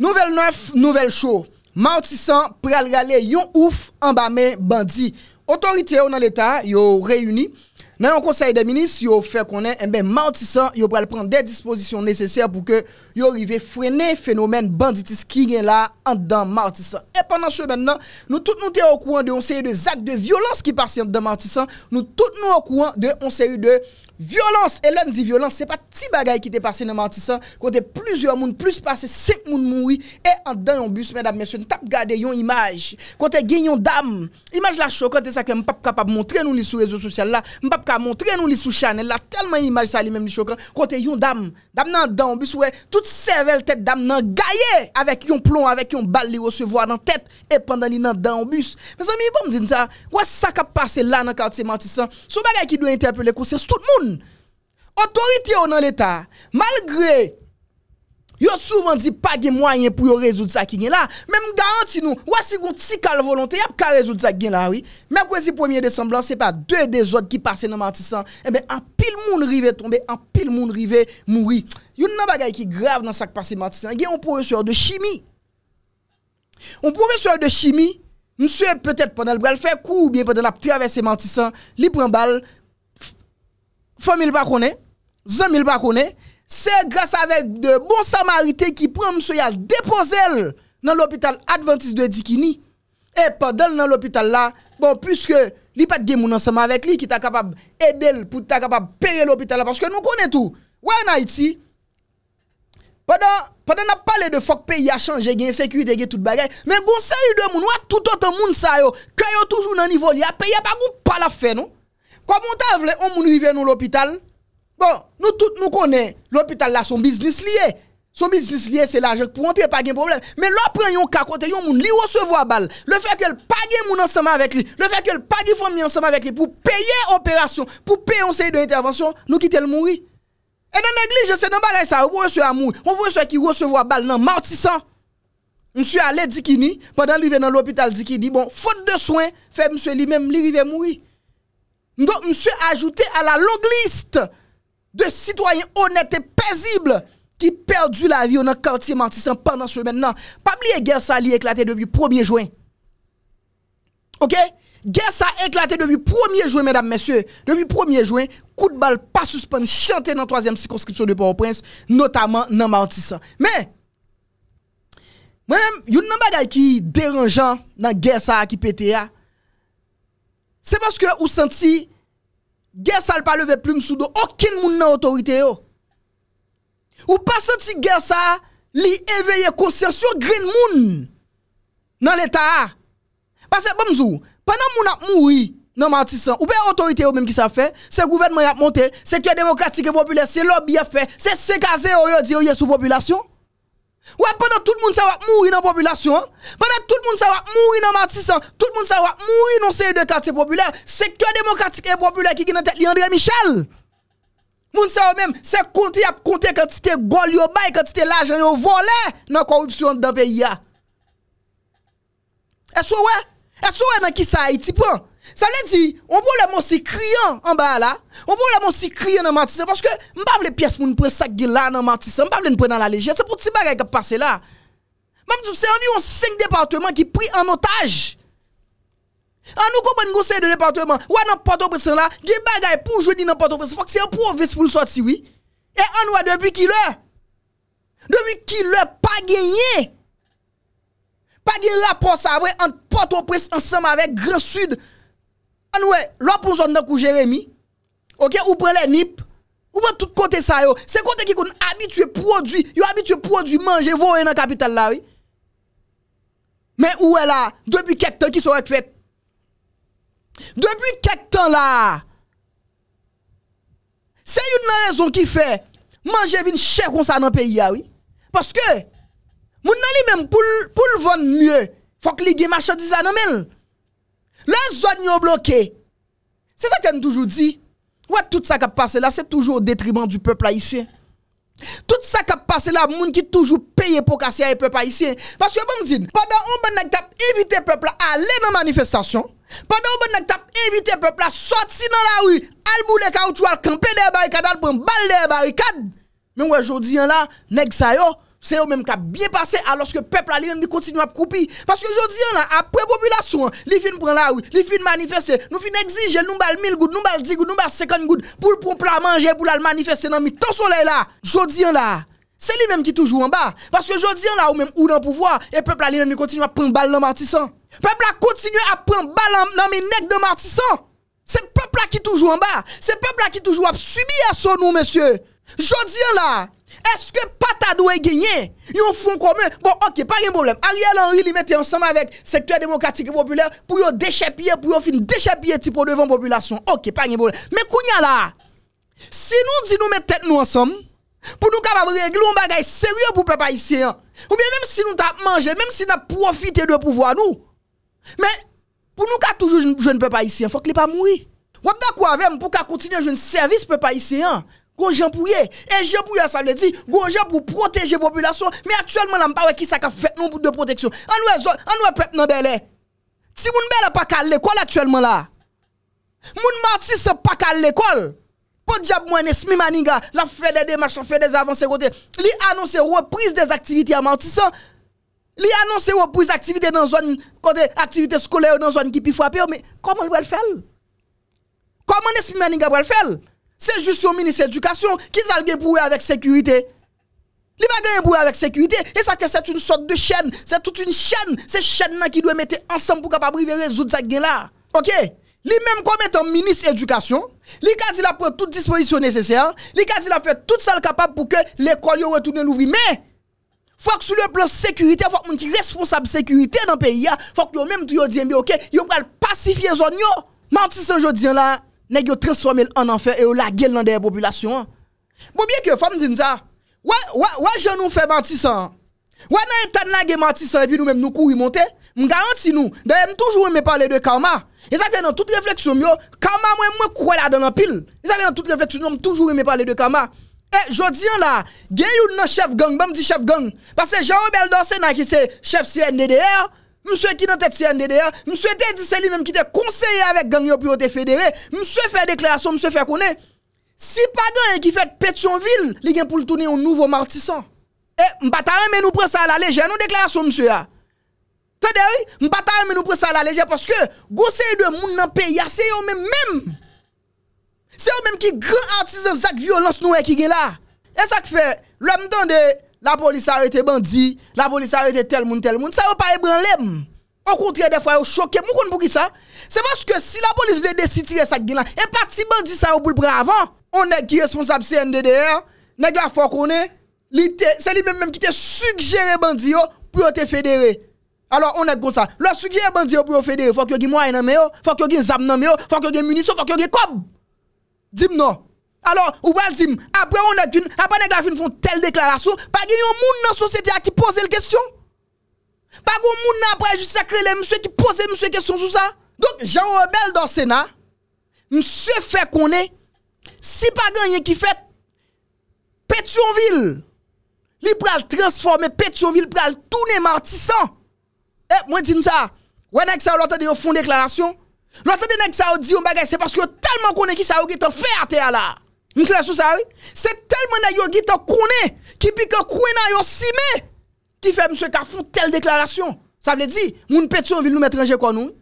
Nouvel nèf, nouvel chou. Martisan pral gale yon ouf ambame bandi. Otorite ou nan l'Etat, yo reyouni. Nan yon konsey de minis, yo fè konen. Mwen eh Martisan, yo pral pran de disposisyon nesesèr pou ke yo rive frenè fenomen banditis ki gen la andan Martisan. E panan chou men nan, nou tout nou te ou kouan de onseye de zak de violans ki pasyen dan Martisan. Nou tout nou ou kouan de onseye de... Violence, et l'homme dit violence, c'est pas petit bagaille qui t'est passé dans Martissan côté plusieurs monde, plus passé 5 monde mouri et en dedans un bus, mesdames, messieurs, t'as gardé une image, côté gagnon dame, image la c'est ça que m'pap capable montrer nous les sur réseaux sociaux là, m'pap capable montrer nous les sur channel là, tellement image ça lui même choquant, côté yon dame, dame nan dedans un bus, ouais, toute cervelle tête dame nan gaillé, avec yon plomb, avec yon balle, recevoir dans tête, et pendant li nan dedans un bus. Mes amis, bon me dire ça, Quoi ça qui passé là dans quartier Martissan ce bagaille qui doit interpeller conscience tout le monde autorité dans l'État, malgré Yo souvent dit pas de moyens pour résoudre ça qui est là. Même garantie nous, ou si on avez cal volonté, y a résoudre ça qui est là oui. Mercredi 1er décembre, c'est pas deux des autres qui passent dans Martissan. Eh ben en pile monde rive tomber, en pile monde rive mourir. Yon nan bagay qui grave dans ça qui passé Martissan. a un professeur de chimie. Un professeur de chimie, monsieur peut-être pendant le bras faire cours ou bien pendant la traverser Martissan, il prend balle Fon mil pa kone, zon mil pa kone, se grase avek de bon samarite ki pran msoyal depoze el nan l'opital Adventist de Dikini. E padel nan l'opital la, bon pwiske li pat gen moun ansema avek li ki ta kapab edel pou ta kapab pere l'opital la. Pwiske nou kone tou, wè nan iti, padel nan pale de fok peyi a chanje gen sekurite gen tout bagay, men bon seri de moun, wè tout otan moun sa yo, kaya yo toujou nan nivou li a peyi apagou pala fe nou. Comment t'as voulu, on moun rive dans l'hôpital? Bon, nous tous nous connaissons, l'hôpital là, son business lié. Son business lié, c'est l'argent pour entrer, pas de problème. Mais là, prend un cas côté, yon moun li recevoir balle. Le fait qu'elle pas de moun ensemble avec lui, le fait qu'elle pas de famille ensemble avec lui, pour payer opération, pour payer un série d'intervention, nous quittons le mourir. Et dans l'église, c'est dans ça, on voit ceux on voit ceux qui recevoir balle, non, martissant. Monsieur allé Dikini, pendant lui dans l'hôpital dit bon, faute de soins, fait monsieur lui-même, lui rive mourir. Non, mswe ajoute a la long liste de sitwoyen honete pezible ki perdu la vi ou nan kantye mantisan pandan sou men nan. Pa bli e gersa li eklate debi 1e jwen. Ok? Gersa eklate debi 1e jwen, menam, mswe. Depi 1e jwen, kout bal pa suspon chante nan 3e sikonskripsyon de Porn Prince, notaman nan mantisan. Men, yon nan bagay ki deranjan nan gersa ki pete a, Se baske ou santi gesal pa leve ploum sou do, okin moun nan otorite yo. Ou pa santi gesal li eveye konsensyon green moun nan l'Etat. Baske bon mzou, panan moun ap moui nan mantisan, ou pe otorite yo menm ki sa fe, se gouvenman ap monte, se kwe demokratik e popule, se lobby e fe, se sekaze yo yo di yo ye sou populasyon. Ouè, banan tout moun sa wak mou inan populasyon, banan tout moun sa wak mou inan matisan, tout moun sa wak mou inan seye de karte populè, sektwa demokratik e populè ki gine te li André Michel. Moun sa wak menm, se konti ap konti kante te gol yo bay, kante te lajan yo vole nan korupsyon dan pe ya. E sou wè? E sou wè nan ki sa iti pou an? San lè di, on pou lè monsi kriyan an ba la, on pou lè monsi kriyan nan matise, porske mbav lè piyes moun pre sak gen la nan matise, mbav lè mpren nan la leje, se pou ti bagay kap pase la. Mamdou, se an vi yon 5 departement ki pri an otage. An nou koupan yon gosey de departement, wè nan pote o presen la, gen bagay pou jodi nan pote o presen, fok se an pou o vis pou l'sot si wè, e an wè debi ki lè, debi ki lè pa genye, pa genye, pa genye la pos avè, an pote o presen, an sem avè, gren sud, An wè, lò pou zon nan kou Jeremie, ok, ou pren lè nip, ou pren tout kote sa yo, se kote ki kon abitue prodwi, yo abitue prodwi manje, vò wè nan kapital la, wè. Men ou wè la, dèpi ket tan ki sò wè twèt. Dèpi ket tan la, se yon nan rezon ki fè, manje vin chè kon sa nan peyi ya, wè. Paske, moun nan li men pou l'von mwè, fòk li gen machadise la nan men lè. Les zones est bloquées. C'est ça qu'on toujours dit. Ouais, tout ça qui passe là, c'est toujours au détriment du peuple haïtien. Tout ça qui passe là, monde qui toujours payé pour casser le peuple haïtien. Parce que, bon, dit, pendant on ben tap invité le peuple à aller dans la manifestation, pendant on ben tap invité le peuple à sortir dans la rue, al ou caoutchouc, al camper des barricades, à prendre balle des barricades. Mais aujourd'hui, là, nèg sa yo, c'est eux-mêmes qui bien passé alors que le peuple lui-même continue à couper. Parce que je dis, là, hein, après population, hein, les films prennent la rue, les films manifestent, nous finissons exiger, nous bal 1000 gouttes, nous bal 10 gouttes, nous bal 50 gouttes pour le prendre manger, pour le manifester dans le temps soleil là. Je hein, là, c'est eux-mêmes qui toujours en bas. Parce que je dis, là, ou même ou dans pouvoir, et le peuple lui-même continue à prendre balle dans Martissan. Le peuple continué à prendre balle dans mes necks de Martissan. C'est le peuple qui est toujours en bas. C'est le peuple qui toujours à subir à son nous, monsieur. Je là, Eske pata dwe genyen yon fon komen? Bon, ok, pa genye boblem. Ariel Henry li mette ansanm avèk sektwè demokratik e popüler pou yo déchèpye, pou yo fin déchèpye ti pou devan populasyon. Ok, pa genye boblem. Me kounya la, si nou di nou mette tèt nou ansanm, pou nou ka va vregli yon bagay seryè pou pepa yisey an, ou mè mèm si nou ta manje, mèm si na profite de pouvoan nou, mèm pou nou ka toujou joun pepa yisey an, fòk li pa moui. Wabda kwa vèm pou ka kontinye joun servis pepa yisey an, Gonjan pour Et j'en pour ça veut dire, Gonjan pour protéger population. Mais actuellement, là, pas qui ça a fait non de protection. On nous peuple dans belle. Si moun belle pas à l'école actuellement là. Moun Martis pas à l'école. Pour diable moi Nesmi Maniga, la fait des démarches, fait des avancées côté. Li annonce reprise des activités à Martissan. Li annonce reprise activité dans zone côté activité scolaire dans zone qui pi frappé mais comment il va le faire? Comment Nesmi Maniga va le faire? Se jist yon minis edukasyon, ki zalge pou we avek sekurite. Li bagay pou we avek sekurite, e sa ke set un sot de chen, se tout un chen, se chen nan ki dwe mette ansem pou kapabri veri zout sak gen la. Ok? Li menm kon mette an minis edukasyon, li kazi la pou tout dispoisyon nesecer, li kazi la pou tout sal kapab pou ke l'ekol yo retounen nou vi. Me, fok sou le plos sekurite, fok moun ki responsab sekurite nan peyi ya, fok yo menm tou yo dien bi, ok? Yo pral pasifi zon yo. Mantis an yo dien la, nèg yo transformé en enfer et yo guerre dans des populations. Bon bien que femme dit ça. Ouais ouais ouais je nous fait ça Ouais nan tan mentir, ça et puis nous même nous courir monter. M garantis nous. D'ailleurs toujours aimé parler de karma. Et ça que dans toute réflexion yo, karma moi moi crois là dans la pile. Et ça que dans toute réflexion nous toujours aimé parler de karma. Et eh, je dis là, il y chef gang, bam dit chef gang. Parce que Jean-Robert Dorsena qui c'est chef CNDDR, Mse ki nan te tsyande de ya, mse te diseli menm ki te konseye avèk gangyo pyo te federe, mse fè deklarasyon, mse fè konè. Si pa gen yon ki fè pet yon vil, li gen pou l tounè yon nouvo martisan. E, eh, mbata yon men nou pre sa la leje, nan deklarasyon mse ya. Tade yon, mbata yon men nou pre sa la leje, paske gose yon de moun nan pe, yase yon men menm. Se yon menm ki gen artize zak violans nou e ki gen la. E sak fè, lò mtande... la police a arrêté bandit, la police a arrêté tel monde, tel monde. Ça, n'a pas ébranlé. Au contraire, des fois, yon choqué. Moukoun pour qui ça? C'est parce que si la police veut décider ça, et pas si bandit ça yon pour avant, on est qui responsable CNDDR, nèg la faut qu'on est, c'est lui-même qui te suggéré bandit pour te fédérer. Alors on est comme ça. Le suggéré bandit pour te fédérer, faut que ayez moyen nan il faut que yon des nan il faut que yon il faut que yon cob. Dis-moi Alors, ou wè al zim, apre wè nèk la fin foun tel deklarasyon, pa gen yon moun nan sosety a ki pose l kestyon. Pa gen yon moun nan apre jisakre lè mswe ki pose l mswe kestyon sou sa. Donk, jan wè bel dan sena, mswe fè konè, si pa gen yon ki fèt, Petionville, li pou al transforme Petionville pou al toune martisan. E, eh, mwen din sa, wè nèk sa wè l'antè de yon foun deklarasyon, l'antè de nèk sa wè di yon bagay, se paske yon talman konè ki sa wè gè tan fè atè a la. Mwen klasou sa wè? Se tel mwen a yo gita kounè Ki pika kounè nan yo simè Ki fè msè ka foun tel deklarasyon Sa vle di? Mwen peti yon vil nou metrenje kon nou?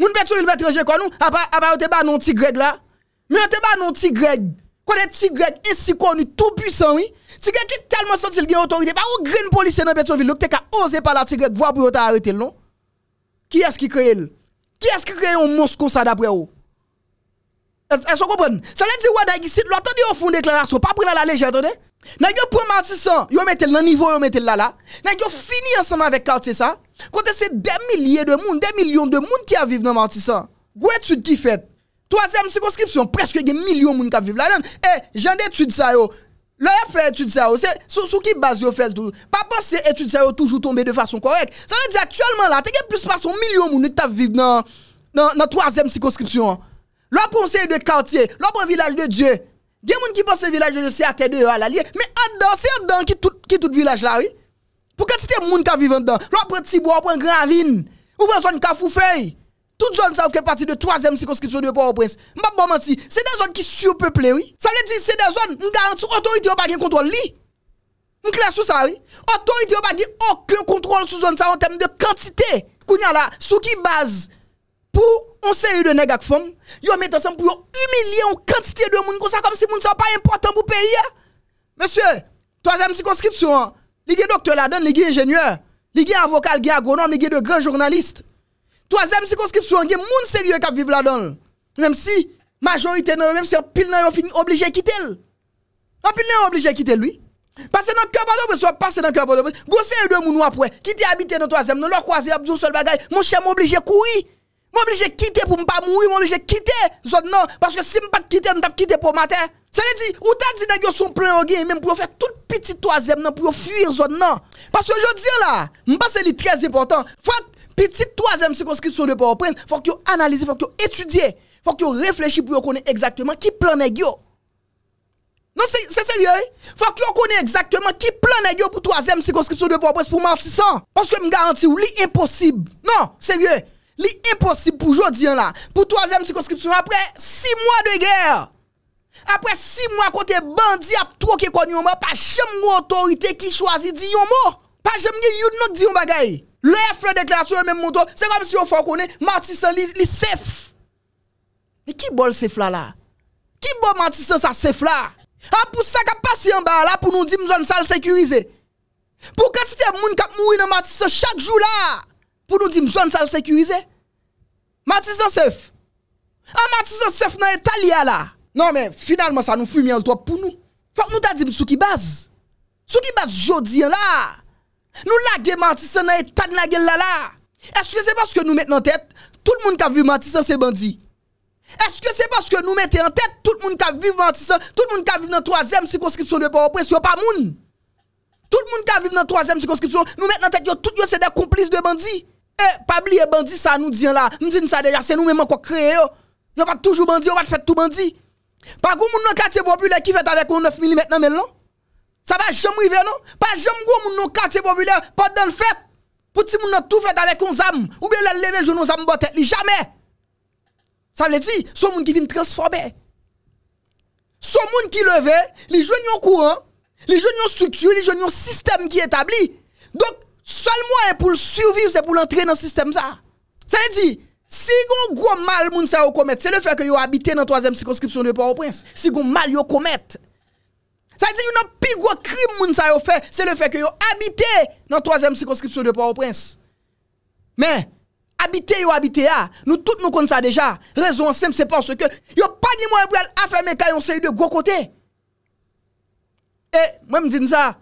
Mwen peti yon vil nou metrenje kon nou? A ba yo te ba nan ti Greg la? Me yo te ba nan ti Greg Kone ti Greg isi kon nou tou pwisan wè? Ti Greg ki tel mwen satil gen otorite Pa ou gren polisyen nan peti yon vil Lòk te ka ose pala ti Greg Vwa pou yo ta arete lò non? Ki eski kreye lò? Ki eski kreye yon mons kon sa dabre wò? E so kompon, sa lè di wè dè gisit, lò atèndi yo foun deklarasyon, pa prilè la lèjè, atèndè? Nè yo pou Manti San, yo mètèl nan nivou, yo mètèl la la. Nè yo fini ansèman vè karte sa, kontè se dè milyè de moun, dè milyon de moun ki aviv nan Manti San. Gwè etude ki fèt? Troazèm sikonskripsyon, preske gen milyon moun ki aviv la nan. E, jende etude sa yo, lò ya fè etude sa yo, sou ki bas yo fès tou. Pa pa se etude sa yo toujou tombe de fason korek. Sa lè di aktualman la, te gen plus pas son milyon Lò pou anseye de kartye, lò pou an vilaj de Dje, gen moun ki pou anseye vilaj de Dje, se a te de yo a la liye, me an dan, se an dan ki tout vilaj la, oui. Pou kati te moun ka vivan dan, lò pou anseye de Sibou, lò pou anseye de Gravine, lò pou anseye de Kafoufei, tout zon sa ou fke pati de 3e sikonskripsyon de Yoporoprense. Mbap mwaman si, se den zon ki soupeple, oui. Sa le di, se den zon, m garan sou otorite yo pa gen kontrol li. M klas sou sa, oui. Otorite yo pa gen okon kontrol sou zon sa, an tem de kantite koun pour on sérieux de nègres femme, yo mettent ensemble pour humilier une quantité de monde comme ça comme si monde ça pas important pour pays. Hein. Monsieur, troisième circonscription, il y a docteur là-dedans, il y a ingénieur, il y a avocat, il y a agronome, il y a de grands journalistes. Troisième circonscription, il y a monde sérieux qui vivent là-dedans. Même si majorité non, même si on pile fini obligé de quitter. on pile obligé de quitter lui. que dans le cœur de soit passer dans le cœur de Gossé de deux après, qui habitent dans le troisième, nous leur croisé, abdou seul bagage. mon cher à courir. Mwen oblije kite pou m pa moui, mwen oblije kite zon nan. Paske si m pat kite, m tap kite pou maten. Se li di, ou ta di negyo sou m plen ogye, m pou yo fè tout piti toazem nan, pou yo fuyir zon nan. Paske yo di la, m pa se li trez important. Fwa piti toazem se konskripsyon de powerpoint, fwa ki yo analize, fwa ki yo etudye, fwa ki yo reflechi pou yo kone exactement ki plen negyo. Non, se serye. Fwa ki yo kone exactement ki plen negyo pou toazem se konskripsyon de powerpoint, se pou m avsi san. Paske m garanti ou li imposib. Non, serye. Li imposib pou jo diyan la, pou 3e psikoskripsyon apre 6 mwa de gèr. Apre 6 mwa kote bandi ap troke kon yon mwa, pa jem mwen otorite ki chwazi diyon mwa. Pa jem mwen yon mwen diyon bagay. Le fredeklasyon yon mwen mwoto, se kom si yon fokone, martisan li sef. Li ki bol sef la la? Ki bol martisan sa sef la? A pou sa ka pasi yon ba la pou nou di mzoun sal sekurize. Po kati te moun kak moun yon martisan chak jou la. pou nou dim zon sa lsekurize? Matisan sef? A matisan sef nan e talia la? Nan men, finalman sa nou fumi an l tope pou nou. Fak nou ta dim sou ki baz? Sou ki baz jodi an la? Nou lage matisan nan e tad na gel la la? Eske se paske nou met nan tet? Tout moun ka vive matisan se bandi? Eske se paske nou met nan tet? Tout moun ka vive matisan? Tout moun ka vive nan 3e sikoskipsyon de powerpoint? Se yo pa moun? Tout moun ka vive nan 3e sikoskipsyon? Nou met nan tet yo tout yo se de kouplis de bandi? Eh, pas oublier bandit ça nous dit là. Nous disons ça déjà, c'est nous même encore créé yo. n'avons pas toujours bandit, va pas faire tout bandit. Pas goun moun dans quartier populaire qui fait avec 9 mm maintenant non. Ça va jamais arriver non. Pas jamais goun moun quartier populaire pas le fait Pour ti moun tout fait avec un âmes, ou bien le lever jour nous zam botte tête jamais. Ça veut dire son monde qui vient transformer. Son monde qui levé, jeunes ont courant, jeunes ont structure, jeunes ont système qui établi. Donc Seul moyen pour survivre, c'est pour l'entrer dans le système. Ça veut dire, si vous gros mal moun commet, c'est le fait que vous habitez dans la troisième circonscription de Port-au-Prince. Si vous mal vous commet. Ça veut dire, vous plus gros crime moun fait, c'est le fait que vous habitez dans la troisième circonscription de Port-au-Prince. Mais, habiter ou habiter nous tous nous connaissons déjà. Raison simple, c'est parce que yo pas de moyen pour affamer quand vous de gros côté. Et, moi je dis ça.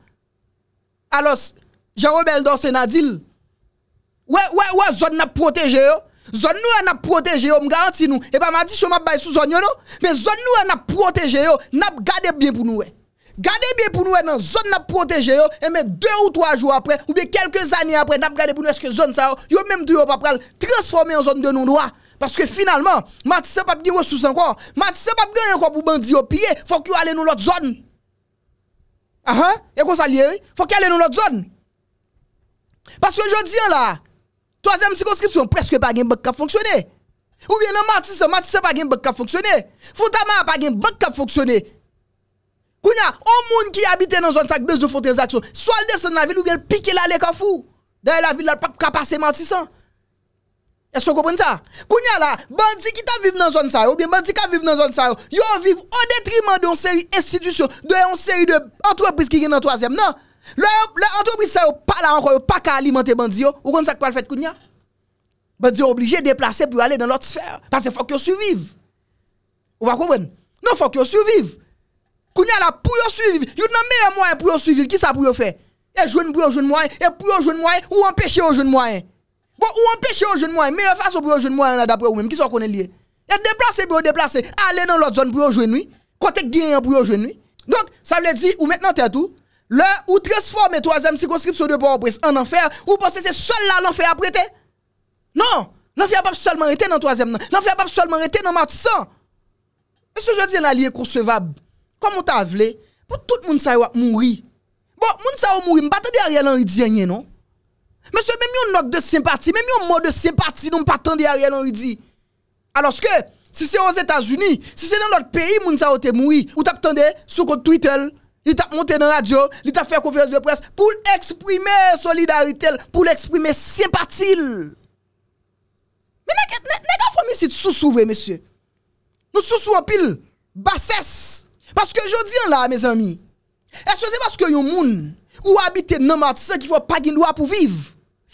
Alors, jean robel Dorsen a Ouais, ouais, ouais, zone n'a protégé Zone nous n'a protégé yo, vous nous et pas m'a dit m'a bail sous zone non mais zone nous n'a protégé yo n'a gardé bien pour nous. Gardez bien pour nous dans zone n'a protégé yo et mais deux ou trois jours après ou bien quelques années après n'a gardé pour nous est-ce que zone ça yo même dû pas pral transformer en zone de non droit parce que finalement Matisse pas quoi sous encore Matisse pas gagne encore pour bandi au pied faut qu'il aller dans l'autre zone. Ah hein et ça lié? faut qu'il aille dans l'autre zone. Paske jodi an la, toazem sikonskripsyon, preske pa gen bak ka fonksyone. Ou bien nan matisa, matisa pa gen bak ka fonksyone. Fouta man pa gen bak ka fonksyone. Kounya, an moun ki abite nan zon sak bezou fotezakso, swalde san nan vil ou bien pike la leka fou. Deye la vil la kapase matisa. E so kouboun sa? Kounya la, bandi ki ta vive nan zon sak, ou bien bandi ki ta vive nan zon sak, yo vive o detriman de yon seri institusyon, de yon seri de antropis ki gen nan toazem nan. L'entreprise, ça pas là encore, pas qu'à alimenter bandio Ou comme ça que le fait qu'on y obligé de déplacer pour aller dans l'autre sphère. Parce qu'il faut qu'ils survivent. Vous comprenez Non, il faut qu'ils survivent. Qu'on la a là pour survivre. Vous n'avez meilleur moyen pour survivre. Qui ça pour faire Et jeune pour jeune moyen, et pour jeune moyen, ou empêcher au jeune moyen. Bon, ou empêcher au jeune moyen, meilleure façon pour jeune moyen d'après vous-même. Qui sont qu'on est lié Et déplacer pour déplacer. Aller dans l'autre zone pour jeune, nuit, Côté gagnant pour jeune, nuit. Donc, ça veut dire, ou maintenant, t'es tout. Le, ou transforme 3e psikoskrips ou 2 powerpress en anfer, ou posese sol la l'anfer aprete? Non, l'anfer pape sol m'arete nan 3e nan, l'anfer pape sol m'arete nan martisan. Mese, jodi en a liye kousevab, komon ta avle, pou tout moun sa ywa mouri. Bon, moun sa ywa mouri, m'batande a real anri di enye, non? Mese, mèm yon not de simpati, mèm yon mot de simpati, nou m'batande a real anri di. Aloske, si se yo zetaz uni, si se nan lot peyi moun sa ywa te mouri, ou tap tande sou kote twitel, Il t'a monté dans la radio, il t'a fait conférence de presse pour exprimer solidarité, pour exprimer sympathie. Mais n'est-ce pas les gars, sous s'ouvrir, monsieur. Nous sous en pile, bassesse. Parce que je dis là, mes amis, est-ce que c'est parce que yon gens ou habite dans Martissant qui faut pas droit pour vivre?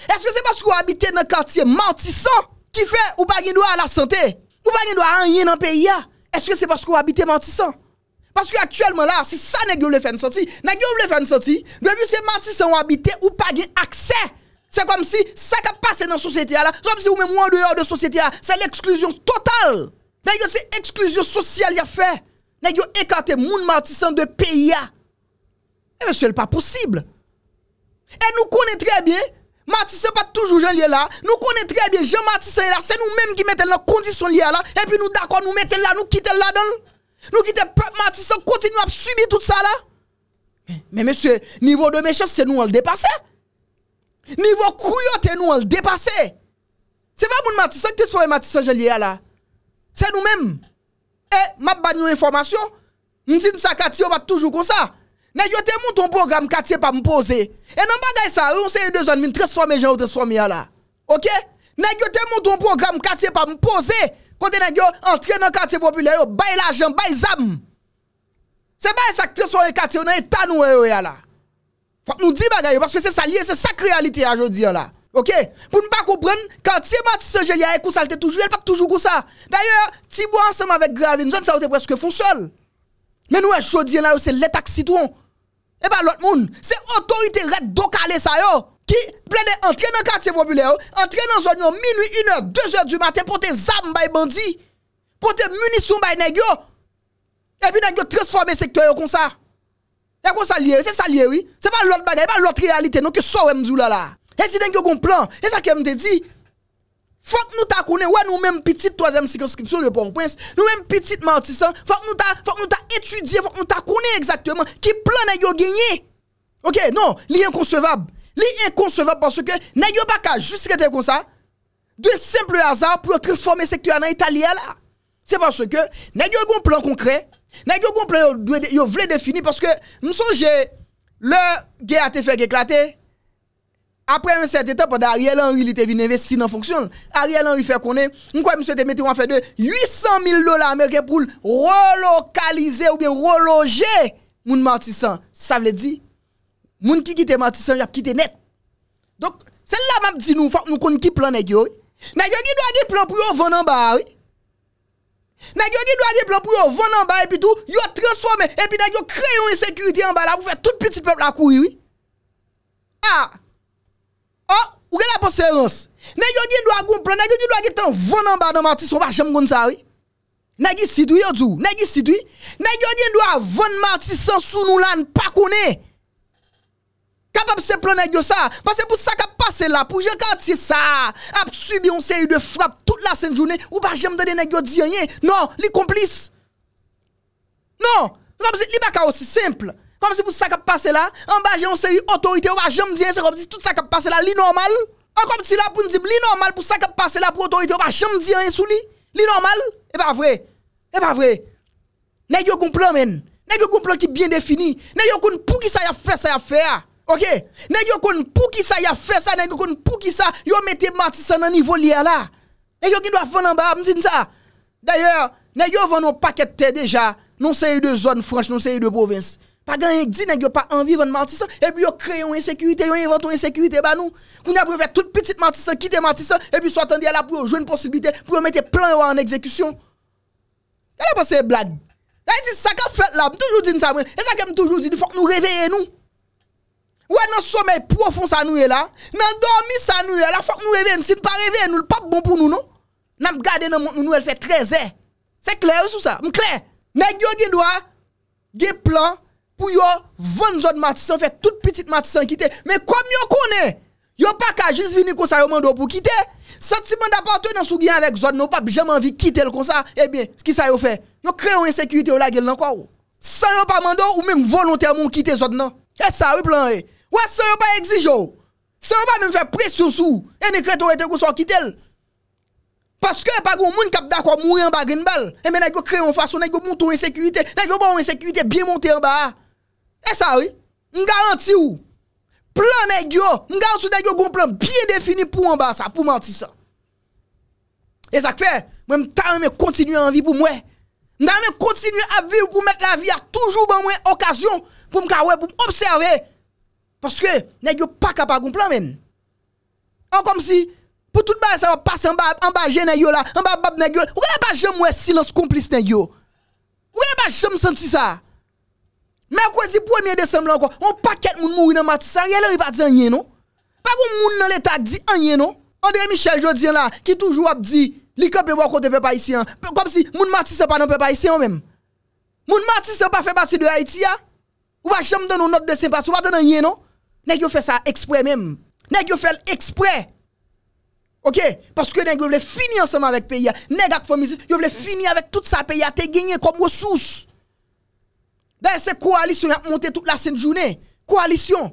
Est-ce que c'est parce que vous dans le quartier mentissant qui fait ou pas droit à la santé? Ou pas droit à rien dans le pays? Hein? Est-ce que c'est parce que vous habitez Martissant? Parce que actuellement là, si ça n'est le faire sortir, n'est le faire sortir, depuis ces martis sont habités ou pas accès. C'est comme si ça qui passe dans la société là, comme si vous même moins dehors de la société là, c'est l'exclusion totale. que c'est l'exclusion sociale y a fait. a écarté monde martissant de pays là. Et eh, monsieur, pas possible. Et eh, nous connaissons très bien Matisse pas toujours Jean lié là. Nous connaissons très bien Jean Matisse là. C'est nous-mêmes qui mettons la condition là. Et puis nous d'accord, nous mettons là, nous quittons là dans. Nou ki eh, te matisa kontinou ap subi tout sa la. Men mese, nivou de meshev se nou al depase. Nivou kouyo te nou al depase. Se pa moun matisa ki te swame matisa jeli ya la. Se nou men. E, map banyou informasyon. Mtsin sa kati yo bat toujou kon sa. Ne yote moun ton program kati yo pa mpoze. E nan bagay sa, yon se yon de zon, min tres swame jen ou tres swame ya la. Ok? Ne yote moun ton program kati yo pa mpoze. Kote nan gyo, antre nan kante populye yo, bay la jen, bay zam. Se bay sakte sou yon kante, yon nan yon tan wè yo ya la. Fwa nou di bagay yo, paswè se sa liye, se sa krealite a jodi yo la. Ok? Pou nou pa koupren, kante yon mati seje, yon yon e kousalte toujou, yon pat toujou kousa. Daye, tibou ansenman vek gravi, nou zan sa wote preske fon sol. Men nou yon e jodi yo la, yon se letak si tou yon. E eh pa lot moun, se otorite red do kale sa yo, ki ple de entre nan karte se popule yo, entre nan zon yon minu 1h, 2h du maten, pote zanm bay bandi, pote munisoum bay negyo, e pi negyo transforme sektoryo kon sa. E kon sa liye, se sa liye, se pa lot bagay, se pa lot realite nou, ki so we mdou la la. E si denk yo kon plan, e sa ke md di, Faut que nous ou ouais, nous même petite troisième circonscription de Port-au-Prince, nous même petite martissant faut que nous t'a, faut que nous t'a étudié, faut que nous t'a exactement qui plan n'a gagné. Ok, non, li inconcevable. Li inconcevable parce que n'avons pas qu'à juste rester comme ça, de simple hasard pour transformer secteur en Italie là. C'est parce que nous avons un plan concret, nous avons un plan, yo, yo, définir parce que, me songe, le guerre a été fait éclater, apre yon sète tèp, arièl anri li te vineve, si nan fonksyon, arièl anri fè konen, mwen kwa mwen sète meti wan fè de, 800 mil lò la amèkè pou l'relokalize, ou bien reloje, moun martisan, sa vle di, moun ki kite martisan, yap kite net, dok, sè la map di nou, fòk nou kon ki plan nè gyò, nè gyò ki do a ge plan pou yo vò nan ba, nè gyò ki do a ge plan pou yo vò nan ba, epi tou, yo transforme, epi nan yo kreyon yon sekuriti an ba la, pou fè tout piti p ah! O, oh, ou gen la poseyons, ne gyo gen do a goun plan, ne gyo gen do a getan vonan badan matis, ou ba jem goun sa we? Ne gyo gen do a vonan matis san sou nou lan, pa kou ne? Ka pa bise plan ne gyo sa, pa se pou sa ka pase la, pou jen ka ati sa, ap subi on se yu de frap tout la sen jounen, ou ba jem do de ne gyo di enye? Non, li komplis. Non, li baka osi semple. Comme si pour ça qui passe là, en bas j'ai une série autorité, on va jamais dire, c'est comme si tout ça qui passe là, li normal. comme si là pour nous dire, li normal pour ça qui passe là pour autorité, on va jamais dire rien sous normal, et eh, pas vrai. Et eh, pas vrai. n'ayez yo plan men. Nèg yo plan qui bien défini. n'ayez yo pour qui ça y a fait ça y a fait. Ah? OK, n'ayez yo pour qui ça y a fait ça, n'ayez yo pour qui ça, yo mettez ça dans niveau lié là. Nèg yo qui doit faire en bas, me ça. D'ailleurs, n'ayez yo vend un paquet de terre déjà, non c'est de zone franche, non c'est de province. Pa gen yon di neg e yon pa anvi yon mantisan, e bi yon kreyon yon sekurite, yon yon yon voton yon sekurite, ba nou, koun yon pou yon fet tout petit mantisan, kite mantisan, e bi sou attendi yon la pou yon jwen posibilite, pou yon mette plan yon wan en ekzekusyon. Yon e la pou se blag. Yon yon e di, sa ka fet la, m toujou di nou sa mwen, e sa ka m toujou di nou, fok nou reveye nou. Ou an nou somen profon sa nou yon la, nan dormi sa nou yon la, fok nou reveye nou, si m pa reveye nou, l pape bon pou nou nou. Nan m gade nan moun nou nou el fet treze. pou yo von zot matisan, fè tout piti matisan kite, men kom yo kone, yo pa ka jis vini kon sa yo mando pou kite, sa ti manda pa, te nan sou gyan vek zot, nou pa jem anvi kite l kon sa, e ben, ki sa yo fè? Eh yo kre yon insekuitè ou la gel nan kwa ou? Sa yo pa mando ou menm volontè moun kite zot nan? E sa yo plan e? Ou a sa yo pa egzij ou? Sa yo pa menm fè presyon sou, ene kret ou ete kon sa yo kite l? Paske pa goun moun kapda kwa moun yon bagin bal, e men nèk yo kre yon fason, nèk yo moun tou insekuitè, nèk yo E sa ou, m garanti ou, plan nè gyo, m garanti ou nè gyo goun plan, biye defini pou an ba sa, pou manti sa. E sakpe, m wè m tan wè mè kontinu an vi pou m wè, m dan wè m kontinu an vi pou mèt la vi a toujou bè mwen okasyon, pou m kawè, pou m observè, paske nè gyo pa kapa goun plan men. An kom si, pou tout ba sa wè pase an ba jè nè gyo la, an ba bab nè gyo, wè nè pa jè m wè silons komplis nè gyo, wè nè pa jè m senti sa, Merkwezi, 1er Desemblan kwa, on paket moun mouri nan Matisa, yelor yi pa di an yenon. Pak ou moun nan letak di an yenon. André Michel Jodien la, ki toujou ap di, likop e wakote bon pepa isi an, kom si moun Matisa pa nan pepa isi an men. Moun Matisa pa febasi de Haiti ya, ah. ou va chem don nou not de sempati, ou va don an yenon. Nèk yo fe sa ekspre men. Nèk yo fe l'ekspre. Ok? Paske nèk yo vle fini ansaman vek peya. Nèk ak fomizi, yo vle fini avèk tout sa peya, te genye kom wosous. Dè se koalisyon yon ap monte tout la sène jounè, koalisyon,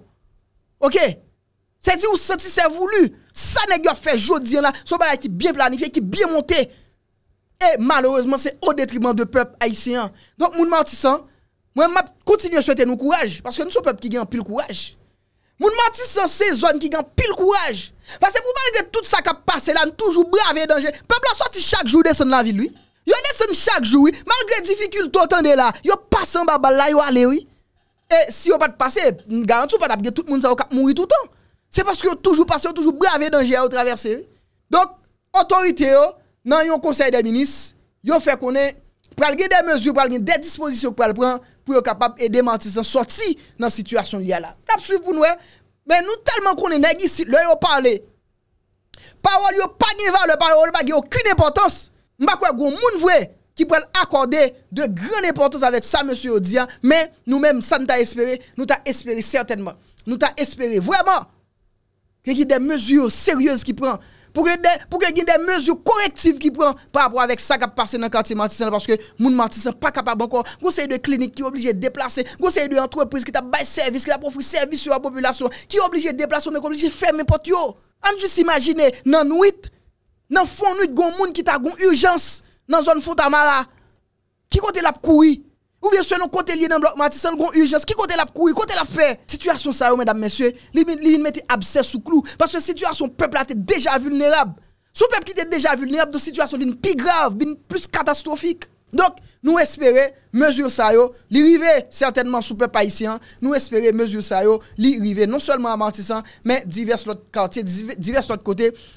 ok, se ti ou se ti se voulou, sa nè gyo a fè joudi yon la, sou barè ki bien planifiye, ki bien monte, e maloreseman se o detrimant de pèp Aisyen, donk moun moutisan, moun mèp kontinye souete nou kouaj, paske nou sou pèp ki gen pil kouaj, moun moutisan se zon ki gen pil kouaj, paske pou barè gè tout sa kap pasè lan, toujou bravè danjè, pèp la sou ti chak jounè se nan la vi luy, Yo nesan chakjou, malgre dificultotan de la Yo pasan babal la yo alewi E si yo pati pase, n garantou pati apge Tout moun sa yo kap mouri toutan Se paske yo toujou pase, yo toujou brave danje a yo traverse Donk, otorite yo Nan yon konsey de minis Yo fe konen, pral gen den mezu Pral gen den dispozisyon pral pran Pou yo kapap edeman ti san sorti Nan sitwasyon yi ala Men nou talman konen negi si le yo pale Parol yo pagin val Parol bagi yo kine potans M'a quoi gon moun vwe qui peut accorder de grande importance avec ça monsieur Odia, mais nous-mêmes ça nous t'a espéré, nous t'a espéré certainement. Nous t'a espéré vraiment que y des mesures sérieuses qui prend pour que des pour y des mesures correctives qui prend par rapport avec ça qui a passé dans le quartier Martissan parce que moun Matissan pas capable encore conseil de clinique qui sont obligé de déplacer conseil de entreprise qui t'a des service qui t'a offert service sur la population qui est obligé de déplacer mais obligé de fermer les yo on juste imaginer nous, 8 nan foun nouit goun moun ki ta goun urjans nan zon foun tamara, ki kote lap koui, ou bien souye nou kote liye nan blok matisan goun urjans, ki kote lap koui, kote lap fe. Situasyon sa yo, mèdame, mèsyo, li yon mette absès sou klou, parce situasyon peple ate deja vulnerab, sou peple ki te deja vulnerab, do situasyon li yon pi grav, bi yon plus katastrofik. Donk nou espere, mezur sa yo, li rive, certainman soupe pa isi an, nou espere, mezur sa yo, li rive, non solman amantisan, men divers lot kote,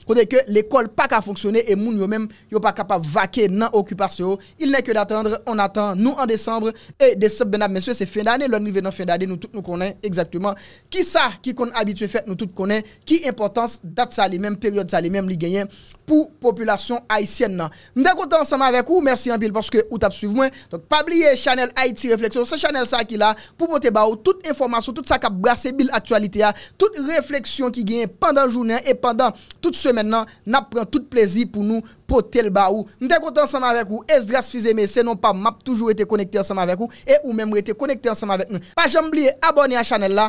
kote ke l'ekol pa ka fonksyone, e moun yo men, yo pa ka pa vake nan okupasyon, il ne ke datendre, on atan nou an Desembre, e Desembre, benab, mensye, se fin d'ane, loun rive nan fin d'ane, nou tout nou konen, exactement, ki sa, ki kon abitue fet, nou tout konen, ki importans, dat sa li men, period sa li men, li genyen, pou populasyon Haitien nan. Ndèkote ansanman vek ou, mersi yon bil, porske ou tap suiv mwen. Donk pabliye chanel Haiti Reflexion, se chanel sa ki la, pou pote ba ou, tout informasyon, tout sa kap brase bil aktualite ya, tout refleksyon ki genye pandan jounen, et pandan tout semen nan, nap pren tout plezi pou nou pote l ba ou. Ndèkote ansanman vek ou, es dras fizeme, senon pa map toujou ete konekte ansanman vek ou, et ou membre ete konekte ansanman vek nou. Pajanm liye abonye a chanel la,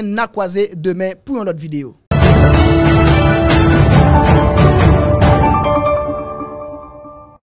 n'a croisé demain pour une autre vidéo.